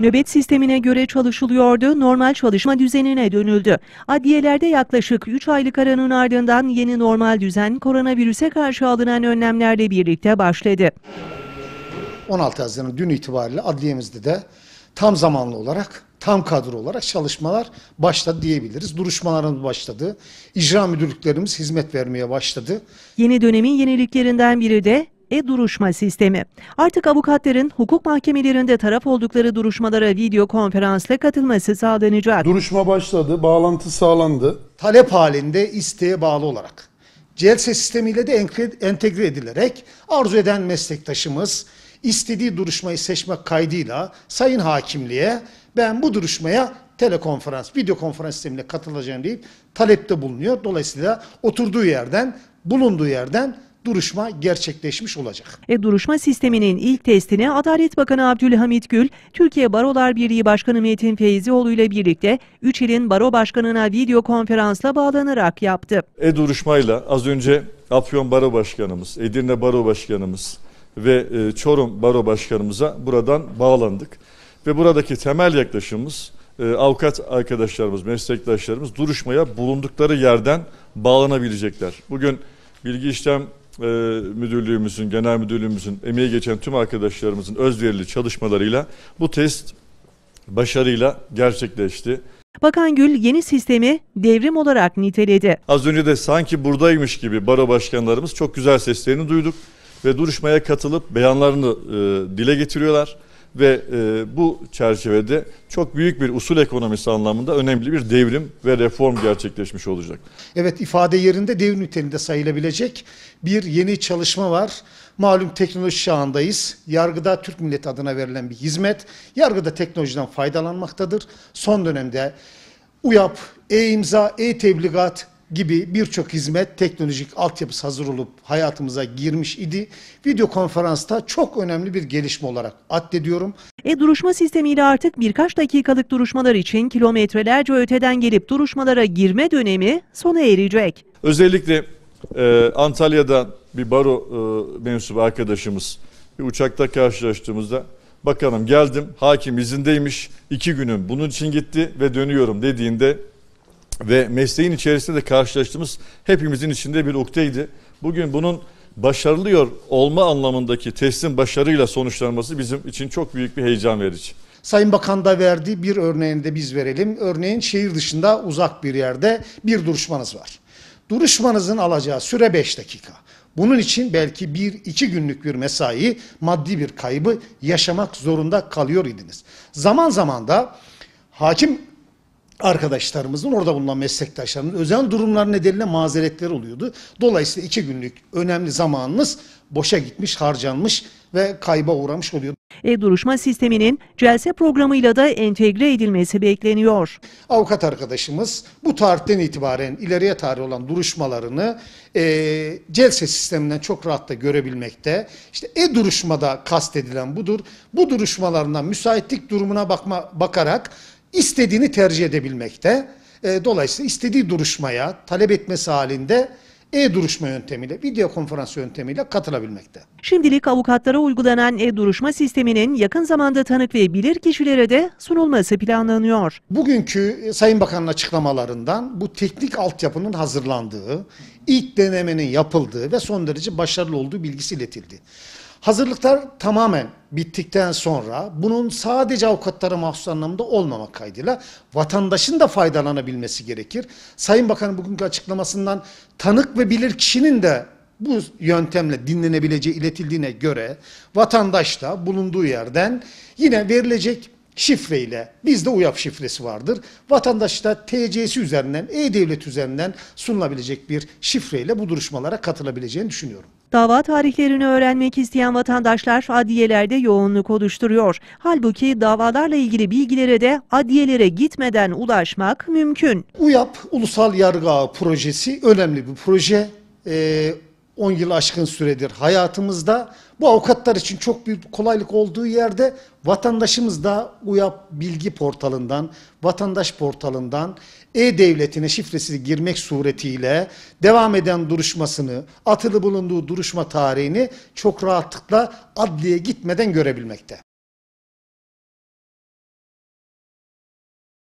Nöbet sistemine göre çalışılıyordu, normal çalışma düzenine dönüldü. Adliyelerde yaklaşık 3 aylık aranın ardından yeni normal düzen koronavirüse karşı alınan önlemlerle birlikte başladı. 16 Haziran dün itibariyle adliyemizde de tam zamanlı olarak, tam kadro olarak çalışmalar başladı diyebiliriz. Duruşmalarımız başladı. icra müdürlüklerimiz hizmet vermeye başladı. Yeni dönemin yeniliklerinden biri de e-duruşma sistemi. Artık avukatların hukuk mahkemelerinde taraf oldukları duruşmalara video konferansla katılması sağlanacak. Duruşma başladı, bağlantı sağlandı. Talep halinde isteğe bağlı olarak CLSE sistemiyle de entegre edilerek arzu eden meslektaşımız istediği duruşmayı seçmek kaydıyla sayın hakimliğe ben bu duruşmaya telekonferans, video konferans sistemine katılacağım deyip talepte bulunuyor. Dolayısıyla oturduğu yerden, bulunduğu yerden duruşma gerçekleşmiş olacak. E, duruşma sisteminin ilk testini Adalet Bakanı Abdülhamit Gül, Türkiye Barolar Birliği Başkanı Metin Feyzioğlu ile birlikte 3 ilin baro başkanına video konferansla bağlanarak yaptı. E-duruşmayla az önce Afyon Baro Başkanımız, Edirne Baro Başkanımız ve e, Çorum Baro Başkanımıza buradan bağlandık. Ve buradaki temel yaklaşımımız e, avukat arkadaşlarımız, meslektaşlarımız duruşmaya bulundukları yerden bağlanabilecekler. Bugün bilgi işlem e, müdürlüğümüzün, genel müdürlüğümüzün, emeği geçen tüm arkadaşlarımızın özverili çalışmalarıyla bu test başarıyla gerçekleşti. Bakan Gül yeni sistemi devrim olarak niteledi. Az önce de sanki buradaymış gibi baro başkanlarımız çok güzel seslerini duyduk ve duruşmaya katılıp beyanlarını e, dile getiriyorlar ve e, bu çerçevede çok büyük bir usul ekonomisi anlamında önemli bir devrim ve reform gerçekleşmiş olacak. Evet ifade yerinde devrim niteliğinde sayılabilecek bir yeni çalışma var. Malum teknoloji çağındayız. Yargıda Türk milleti adına verilen bir hizmet. Yargıda teknolojiden faydalanmaktadır. Son dönemde UYAP, e imza, E-Tebligat, gibi birçok hizmet teknolojik altyapısı hazır olup hayatımıza girmiş idi. Video konferansta çok önemli bir gelişme olarak addediyorum. E-duruşma sistemiyle artık birkaç dakikalık duruşmalar için kilometrelerce öteden gelip duruşmalara girme dönemi sona erecek. Özellikle e, Antalya'da bir baro e, mensubu arkadaşımız bir uçakta karşılaştığımızda bakanım geldim hakim izindeymiş iki günüm bunun için gitti ve dönüyorum dediğinde ve mesleğin içerisinde de karşılaştığımız hepimizin içinde bir ukteydi. Bugün bunun başarılıyor olma anlamındaki testin başarıyla sonuçlanması bizim için çok büyük bir heyecan verici. Sayın Bakan da verdiği bir örneğini de biz verelim. Örneğin şehir dışında uzak bir yerde bir duruşmanız var. Duruşmanızın alacağı süre 5 dakika. Bunun için belki bir iki günlük bir mesai maddi bir kaybı yaşamak zorunda kalıyor idiniz. Zaman zaman da hakim arkadaşlarımızın, orada bulunan meslektaşlarının özel durumlar nedeniyle mazeretler oluyordu. Dolayısıyla iki günlük önemli zamanınız boşa gitmiş, harcanmış ve kayba uğramış oluyordu. E-duruşma sisteminin celse programıyla da entegre edilmesi bekleniyor. Avukat arkadaşımız bu tarihten itibaren ileriye tarih olan duruşmalarını e, celse sisteminden çok rahat da görebilmekte. İşte e-duruşmada kastedilen budur. Bu duruşmalarına müsaitlik durumuna bakma, bakarak istediğini tercih edebilmekte. E, dolayısıyla istediği duruşmaya talep etmesi halinde e-duruşma yöntemiyle, video konferans yöntemiyle katılabilmekte. Şimdilik avukatlara uygulanan e-duruşma sisteminin yakın zamanda tanık ve bilir kişilere de sunulması planlanıyor. Bugünkü e, Sayın Bakan'ın açıklamalarından bu teknik altyapının hazırlandığı, ilk denemenin yapıldığı ve son derece başarılı olduğu bilgisi iletildi. Hazırlıklar tamamen bittikten sonra bunun sadece avukatlara mahsus anlamda olmamak kaydıyla vatandaşın da faydalanabilmesi gerekir. Sayın Bakan'ın bugünkü açıklamasından tanık ve bilir kişinin de bu yöntemle dinlenebileceği iletildiğine göre vatandaş da bulunduğu yerden yine verilecek şifreyle bizde UYAP şifresi vardır. Vatandaş da TC'si üzerinden, E-Devlet üzerinden sunulabilecek bir şifreyle bu duruşmalara katılabileceğini düşünüyorum. Dava tarihlerini öğrenmek isteyen vatandaşlar adliyelerde yoğunluk oluşturuyor. Halbuki davalarla ilgili bilgilere de adliyelere gitmeden ulaşmak mümkün. UYAP Ulusal Yargı Ağı projesi önemli bir proje. Ee, 10 yıl aşkın süredir hayatımızda. Bu avukatlar için çok büyük kolaylık olduğu yerde vatandaşımız da UYAP bilgi portalından, vatandaş portalından e-devletine şifresi girmek suretiyle devam eden duruşmasını, atılı bulunduğu duruşma tarihini çok rahatlıkla adliye gitmeden görebilmekte.